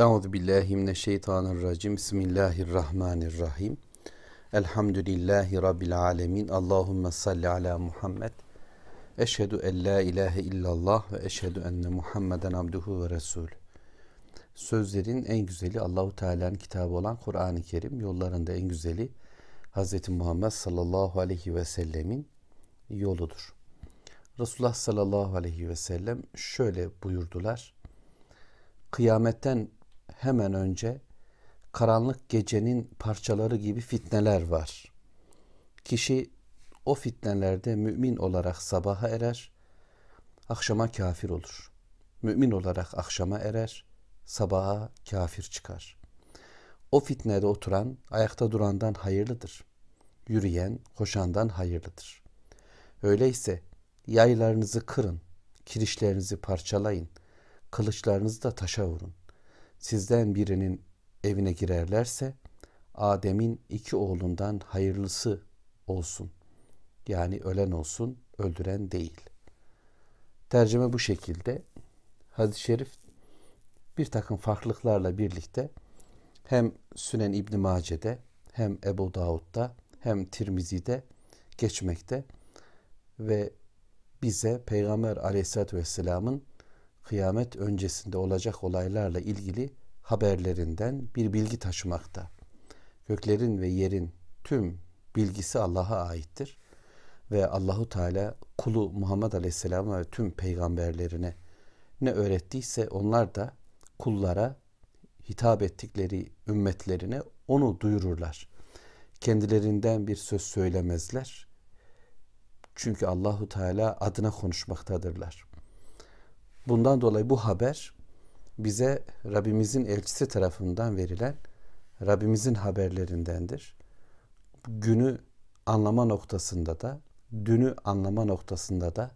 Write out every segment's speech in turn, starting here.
Euzu billahi mineşşeytanirracim. Bismillahirrahmanirrahim. Elhamdülillahi rabbil alamin. Allahumme salli ala Muhammed. Eşhedü en la ilahe illallah ve eşhedü enne Muhammeden abduhu ve resul. Sözlerin en güzeli Allahu Teala'nın kitabı olan Kur'an-ı Kerim, yollarında en güzeli Hz. Muhammed sallallahu aleyhi ve sellemin yoludur. Resulullah sallallahu aleyhi ve sellem şöyle buyurdular. Kıyametten hemen önce karanlık gecenin parçaları gibi fitneler var. Kişi o fitnelerde mümin olarak sabaha erer, akşama kafir olur. Mümin olarak akşama erer, sabaha kafir çıkar. O fitnede oturan, ayakta durandan hayırlıdır. Yürüyen, koşandan hayırlıdır. Öyleyse yaylarınızı kırın, kirişlerinizi parçalayın, kılıçlarınızı da taşa vurun sizden birinin evine girerlerse Adem'in iki oğlundan hayırlısı olsun. Yani ölen olsun, öldüren değil. Tercüme bu şekilde. Hadis-i şerif bir takım farklılıklarla birlikte hem Sünen İbn Mace'de hem Ebu Davud'da hem Tirmizi'de geçmekte ve bize Peygamber Aleyhisselatü Vesselam'ın kıyamet öncesinde olacak olaylarla ilgili haberlerinden bir bilgi taşımakta. Göklerin ve yerin tüm bilgisi Allah'a aittir ve Allahu Teala kulu Muhammed Aleyhisselam'a ve tüm peygamberlerine ne öğrettiyse onlar da kullara hitap ettikleri ümmetlerine onu duyururlar. Kendilerinden bir söz söylemezler. Çünkü Allahu Teala adına konuşmaktadırlar. Bundan dolayı bu haber bize Rabbimizin elçisi tarafından verilen Rabbimizin haberlerindendir. Günü anlama noktasında da, dünü anlama noktasında da,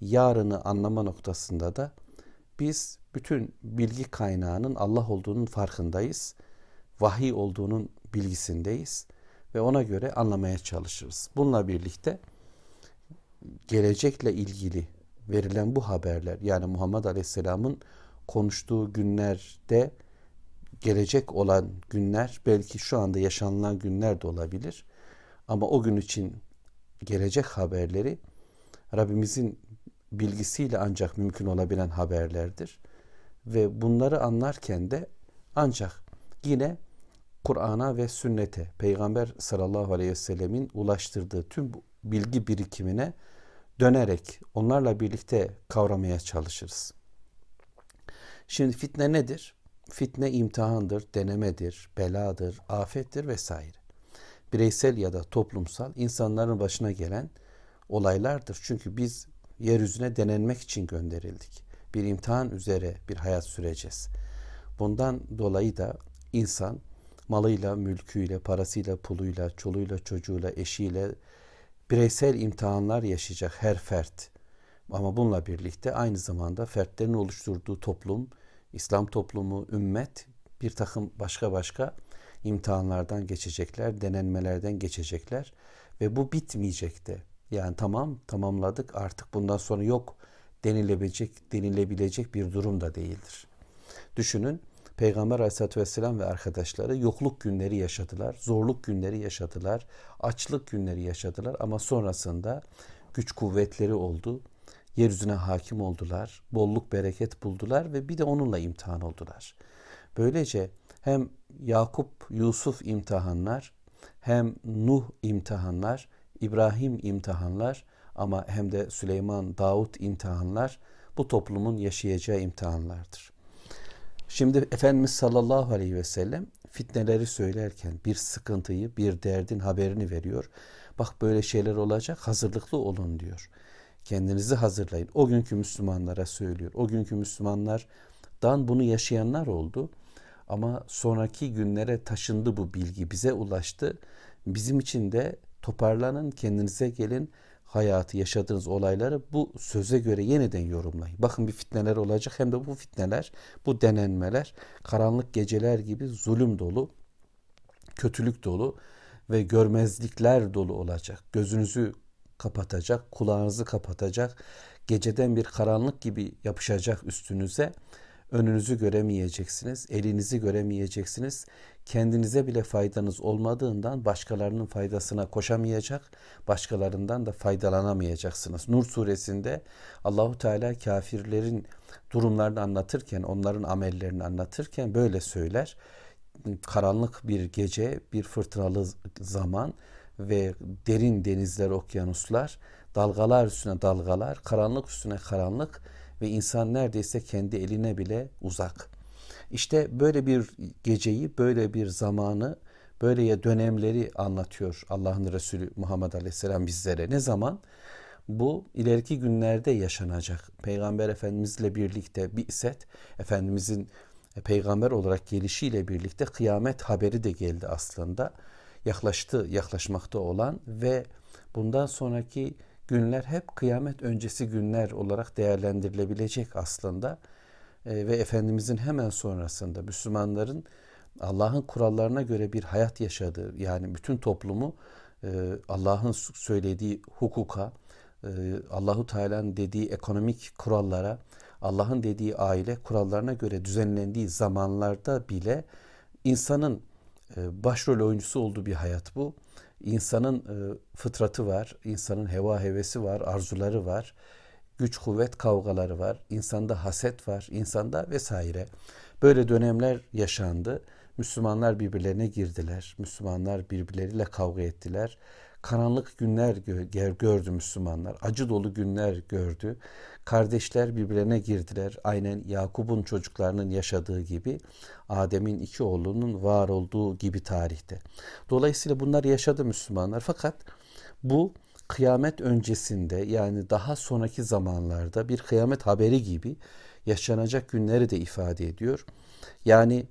yarını anlama noktasında da biz bütün bilgi kaynağının Allah olduğunun farkındayız. Vahiy olduğunun bilgisindeyiz ve ona göre anlamaya çalışırız. Bununla birlikte gelecekle ilgili verilen bu haberler yani Muhammed Aleyhisselam'ın konuştuğu günlerde gelecek olan günler belki şu anda yaşanılan günler de olabilir. Ama o gün için gelecek haberleri Rabbimizin bilgisiyle ancak mümkün olabilen haberlerdir. Ve bunları anlarken de ancak yine Kur'an'a ve sünnete, Peygamber sallallahu aleyhi ve sellemin ulaştırdığı tüm bilgi birikimine dönerek onlarla birlikte kavramaya çalışırız. Şimdi fitne nedir? Fitne imtihandır, denemedir, beladır, afettir vesaire. Bireysel ya da toplumsal insanların başına gelen olaylardır. Çünkü biz yeryüzüne denenmek için gönderildik. Bir imtihan üzere bir hayat süreceğiz. Bundan dolayı da insan malıyla, mülküyle, parasıyla, puluyla, çoluğuyla, çocuğuyla, eşiyle, bireysel imtihanlar yaşayacak her fert. Ama bununla birlikte aynı zamanda fertlerin oluşturduğu toplum, İslam toplumu, ümmet bir takım başka başka imtihanlardan geçecekler, denenmelerden geçecekler ve bu bitmeyecek de, Yani tamam tamamladık artık bundan sonra yok denilebilecek denilebilecek bir durum da değildir. Düşünün Peygamber Aleyhisselatü vesselam ve arkadaşları yokluk günleri yaşadılar, zorluk günleri yaşadılar, açlık günleri yaşadılar ama sonrasında güç kuvvetleri oldu. Yeryüzüne hakim oldular, bolluk bereket buldular ve bir de onunla imtihan oldular. Böylece hem Yakup, Yusuf imtihanlar, hem Nuh imtihanlar, İbrahim imtihanlar ama hem de Süleyman, Davut imtihanlar bu toplumun yaşayacağı imtihanlardır. Şimdi Efendimiz sallallahu aleyhi ve sellem fitneleri söylerken bir sıkıntıyı, bir derdin haberini veriyor. Bak böyle şeyler olacak, hazırlıklı olun diyor. Kendinizi hazırlayın. O günkü Müslümanlara söylüyor. O günkü Müslümanlardan bunu yaşayanlar oldu. Ama sonraki günlere taşındı bu bilgi, bize ulaştı. Bizim için de toparlanın, kendinize gelin hayatı, yaşadığınız olayları bu söze göre yeniden yorumlayın. Bakın bir fitneler olacak hem de bu fitneler, bu denenmeler karanlık geceler gibi zulüm dolu, kötülük dolu ve görmezlikler dolu olacak. Gözünüzü kapatacak, kulağınızı kapatacak, geceden bir karanlık gibi yapışacak üstünüze önünüzü göremeyeceksiniz, elinizi göremeyeceksiniz. Kendinize bile faydanız olmadığından başkalarının faydasına koşamayacak, başkalarından da faydalanamayacaksınız. Nur suresinde Allahu Teala kafirlerin durumlarını anlatırken, onların amellerini anlatırken böyle söyler. Karanlık bir gece, bir fırtınalı zaman ve derin denizler, okyanuslar, dalgalar üstüne dalgalar, karanlık üstüne karanlık ve insan neredeyse kendi eline bile uzak. İşte böyle bir geceyi, böyle bir zamanı, böyleye dönemleri anlatıyor Allah'ın Resulü Muhammed Aleyhisselam bizlere. Ne zaman? Bu ileriki günlerde yaşanacak. Peygamber Efendimizle birlikte bir iset, Efendimizin e, peygamber olarak gelişiyle birlikte kıyamet haberi de geldi aslında. Yaklaştı, yaklaşmakta olan ve bundan sonraki günler hep kıyamet öncesi günler olarak değerlendirilebilecek aslında. E, ve Efendimizin hemen sonrasında Müslümanların Allah'ın kurallarına göre bir hayat yaşadığı yani bütün toplumu e, Allah'ın söylediği hukuka, e, Allahu Teala'nın dediği ekonomik kurallara, Allah'ın dediği aile kurallarına göre düzenlendiği zamanlarda bile insanın başrol oyuncusu olduğu bir hayat bu insanın e, fıtratı var, insanın heva hevesi var, arzuları var, güç kuvvet kavgaları var, insanda haset var, insanda vesaire. Böyle dönemler yaşandı. Müslümanlar birbirlerine girdiler. Müslümanlar birbirleriyle kavga ettiler. Karanlık günler gördü Müslümanlar. Acı dolu günler gördü. Kardeşler birbirine girdiler. Aynen Yakup'un çocuklarının yaşadığı gibi Adem'in iki oğlunun var olduğu gibi tarihte. Dolayısıyla bunlar yaşadı Müslümanlar. Fakat bu kıyamet öncesinde yani daha sonraki zamanlarda bir kıyamet haberi gibi yaşanacak günleri de ifade ediyor. Yani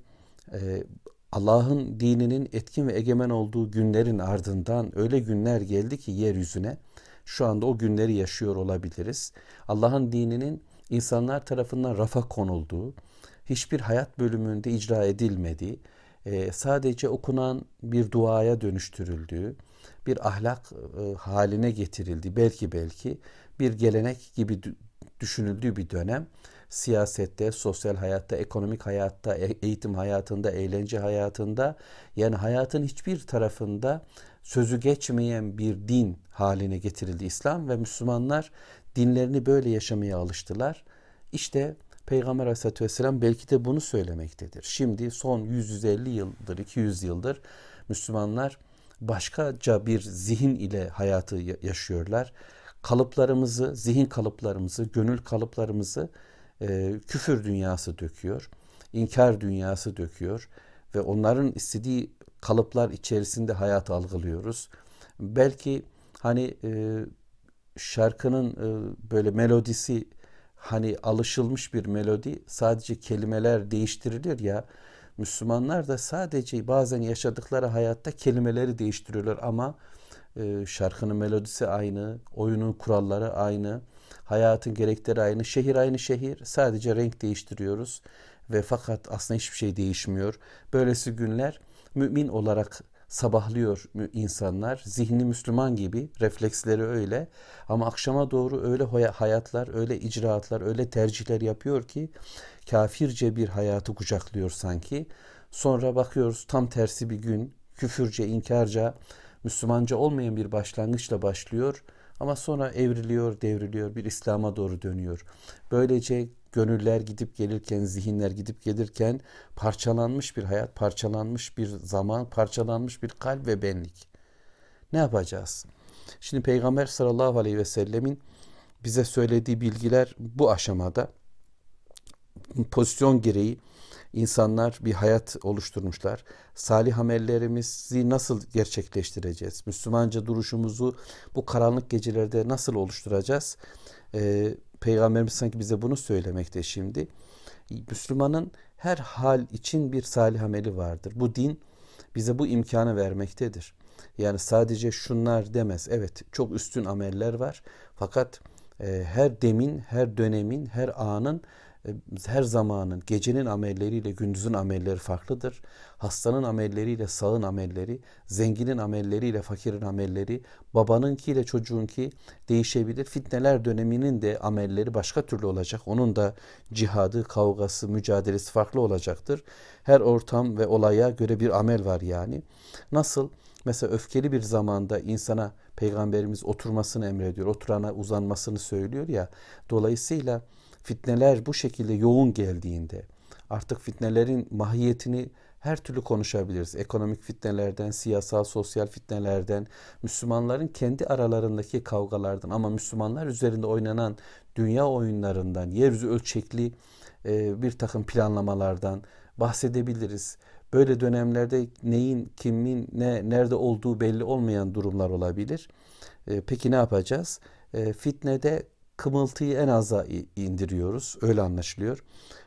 e, Allah'ın dininin etkin ve egemen olduğu günlerin ardından öyle günler geldi ki yeryüzüne şu anda o günleri yaşıyor olabiliriz. Allah'ın dininin insanlar tarafından rafa konulduğu, hiçbir hayat bölümünde icra edilmediği, e, sadece okunan bir duaya dönüştürüldüğü, bir ahlak e, haline getirildiği, belki belki bir gelenek gibi düşünüldüğü bir dönem siyasette, sosyal hayatta, ekonomik hayatta, e, eğitim hayatında, eğlence hayatında yani hayatın hiçbir tarafında sözü geçmeyen bir din haline getirildi İslam ve Müslümanlar dinlerini böyle yaşamaya alıştılar. İşte Peygamber Aleyhisselatü Vesselam belki de bunu söylemektedir. Şimdi son 150 yıldır, 200 yıldır Müslümanlar başkaca bir zihin ile hayatı yaşıyorlar. Kalıplarımızı, zihin kalıplarımızı, gönül kalıplarımızı e, küfür dünyası döküyor, inkar dünyası döküyor ve onların istediği kalıplar içerisinde hayat algılıyoruz. Belki hani e, şarkının e, böyle melodisi hani alışılmış bir melodi sadece kelimeler değiştirilir ya Müslümanlar da sadece bazen yaşadıkları hayatta kelimeleri değiştiriyorlar ama e, şarkının melodisi aynı, oyunun kuralları aynı. Hayatın gerekleri aynı. Şehir aynı şehir. Sadece renk değiştiriyoruz ve fakat aslında hiçbir şey değişmiyor. Böylesi günler mümin olarak sabahlıyor insanlar. Zihni Müslüman gibi, refleksleri öyle. Ama akşama doğru öyle hayatlar, öyle icraatlar, öyle tercihler yapıyor ki kafirce bir hayatı kucaklıyor sanki. Sonra bakıyoruz tam tersi bir gün küfürce, inkarca, Müslümanca olmayan bir başlangıçla başlıyor ama sonra evriliyor, devriliyor, bir İslam'a doğru dönüyor. Böylece gönüller gidip gelirken, zihinler gidip gelirken parçalanmış bir hayat, parçalanmış bir zaman, parçalanmış bir kalp ve benlik. Ne yapacağız? Şimdi Peygamber sallallahu aleyhi ve sellemin bize söylediği bilgiler bu aşamada pozisyon gereği insanlar bir hayat oluşturmuşlar. Salih amellerimizi nasıl gerçekleştireceğiz? Müslümanca duruşumuzu bu karanlık gecelerde nasıl oluşturacağız? Ee, Peygamberimiz sanki bize bunu söylemekte şimdi. Müslümanın her hal için bir salih ameli vardır. Bu din bize bu imkanı vermektedir. Yani sadece şunlar demez. Evet çok üstün ameller var. Fakat e, her demin, her dönemin, her anın e, her zamanın gecenin amelleriyle gündüzün amelleri farklıdır. Hastanın amelleriyle sağın amelleri, zenginin amelleriyle fakirin amelleri, babanınkiyle çocuğunki değişebilir. Fitneler döneminin de amelleri başka türlü olacak. Onun da cihadı, kavgası, mücadelesi farklı olacaktır. Her ortam ve olaya göre bir amel var yani. Nasıl? Mesela öfkeli bir zamanda insana peygamberimiz oturmasını emrediyor. Oturana uzanmasını söylüyor ya. Dolayısıyla fitneler bu şekilde yoğun geldiğinde artık fitnelerin mahiyetini her türlü konuşabiliriz. Ekonomik fitnelerden, siyasal, sosyal fitnelerden, Müslümanların kendi aralarındaki kavgalardan ama Müslümanlar üzerinde oynanan dünya oyunlarından, yeryüzü ölçekli e, bir takım planlamalardan bahsedebiliriz. Böyle dönemlerde neyin, kimin, ne, nerede olduğu belli olmayan durumlar olabilir. E, peki ne yapacağız? E, fitnede kımıltıyı en aza indiriyoruz. Öyle anlaşılıyor.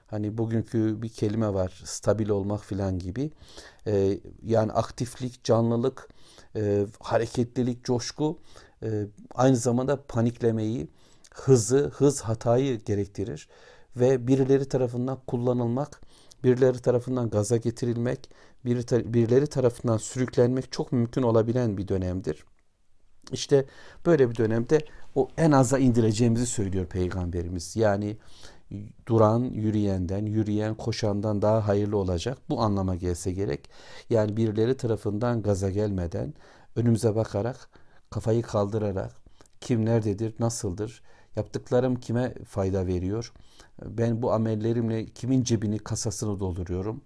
Hani bugünkü bir kelime var stabil olmak filan gibi. Ee, yani aktiflik, canlılık, e, hareketlilik, coşku e, aynı zamanda paniklemeyi, hızı, hız hatayı gerektirir. Ve birileri tarafından kullanılmak, birileri tarafından gaza getirilmek, birileri tarafından sürüklenmek çok mümkün olabilen bir dönemdir. İşte böyle bir dönemde o en aza indireceğimizi söylüyor peygamberimiz. Yani duran yürüyenden, yürüyen koşandan daha hayırlı olacak. Bu anlama gelse gerek. Yani birileri tarafından gaza gelmeden önümüze bakarak, kafayı kaldırarak kim nerededir, nasıldır, yaptıklarım kime fayda veriyor? Ben bu amellerimle kimin cebini, kasasını dolduruyorum?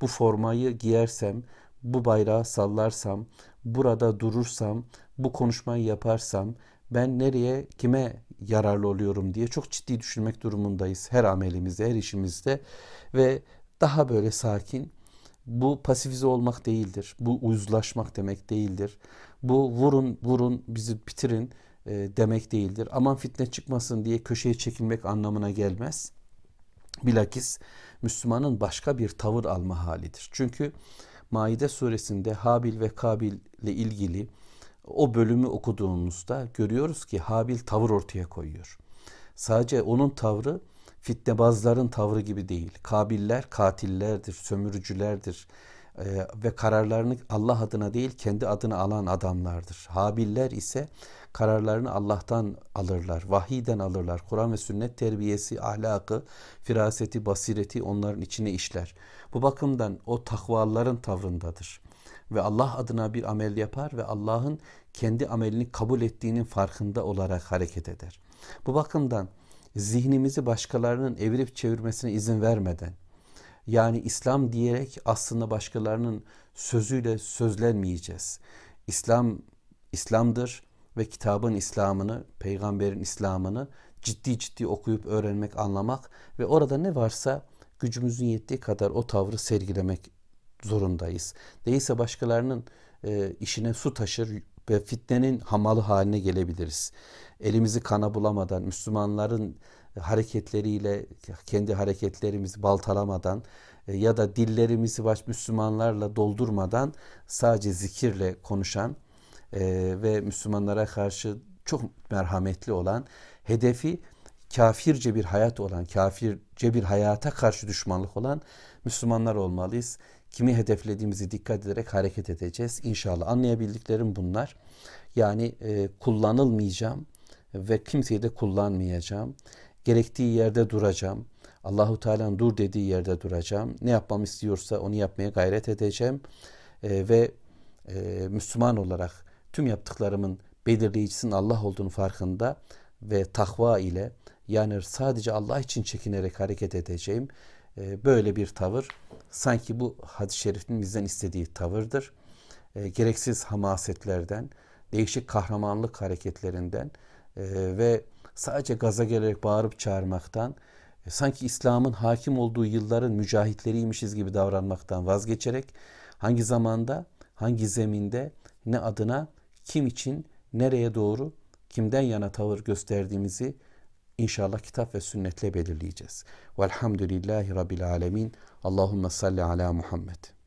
Bu formayı giyersem, bu bayrağı sallarsam, burada durursam, bu konuşmayı yaparsam ben nereye, kime yararlı oluyorum diye çok ciddi düşünmek durumundayız her amelimizde, her işimizde ve daha böyle sakin. Bu pasifize olmak değildir. Bu uzlaşmak demek değildir. Bu vurun, vurun, bizi bitirin e, demek değildir. Aman fitne çıkmasın diye köşeye çekilmek anlamına gelmez. Bilakis Müslümanın başka bir tavır alma halidir. Çünkü Maide suresinde Habil ve Kabil ile ilgili o bölümü okuduğumuzda görüyoruz ki Habil tavır ortaya koyuyor. Sadece onun tavrı fitnebazların tavrı gibi değil. Kabiller katillerdir, sömürücülerdir ee, ve kararlarını Allah adına değil kendi adına alan adamlardır. Habiller ise kararlarını Allah'tan alırlar, vahiden alırlar. Kur'an ve sünnet terbiyesi, ahlakı, firaseti, basireti onların içine işler. Bu bakımdan o takvaların tavrındadır ve Allah adına bir amel yapar ve Allah'ın kendi amelini kabul ettiğinin farkında olarak hareket eder. Bu bakımdan zihnimizi başkalarının evirip çevirmesine izin vermeden yani İslam diyerek aslında başkalarının sözüyle sözlenmeyeceğiz. İslam İslam'dır ve kitabın İslam'ını, peygamberin İslam'ını ciddi ciddi okuyup öğrenmek, anlamak ve orada ne varsa gücümüzün yettiği kadar o tavrı sergilemek zorundayız. Değilse başkalarının e, işine su taşır, ve fitnenin hamalı haline gelebiliriz. Elimizi kana bulamadan Müslümanların hareketleriyle kendi hareketlerimizi baltalamadan e, ya da dillerimizi baş Müslümanlarla doldurmadan sadece zikirle konuşan e, ve Müslümanlara karşı çok merhametli olan hedefi kafirce bir hayat olan, kafirce bir hayata karşı düşmanlık olan Müslümanlar olmalıyız kimi hedeflediğimizi dikkat ederek hareket edeceğiz. İnşallah anlayabildiklerim bunlar. Yani e, kullanılmayacağım ve kimseyi de kullanmayacağım. Gerektiği yerde duracağım. Allahu Teala'nın dur dediği yerde duracağım. Ne yapmam istiyorsa onu yapmaya gayret edeceğim. E, ve e, Müslüman olarak tüm yaptıklarımın belirleyicisinin Allah olduğunu farkında ve takva ile yani sadece Allah için çekinerek hareket edeceğim ee, böyle bir tavır sanki bu hadis-i şerifin bizden istediği tavırdır. E, gereksiz hamasetlerden, değişik kahramanlık hareketlerinden e, ve sadece gaza gelerek bağırıp çağırmaktan, e, sanki İslam'ın hakim olduğu yılların mücahitleriymişiz gibi davranmaktan vazgeçerek hangi zamanda, hangi zeminde, ne adına, kim için, nereye doğru, kimden yana tavır gösterdiğimizi İnşallah kitap ve sünnetle belirleyeceğiz. Velhamdülillahi Rabbil Alemin. Allahümme salli ala Muhammed.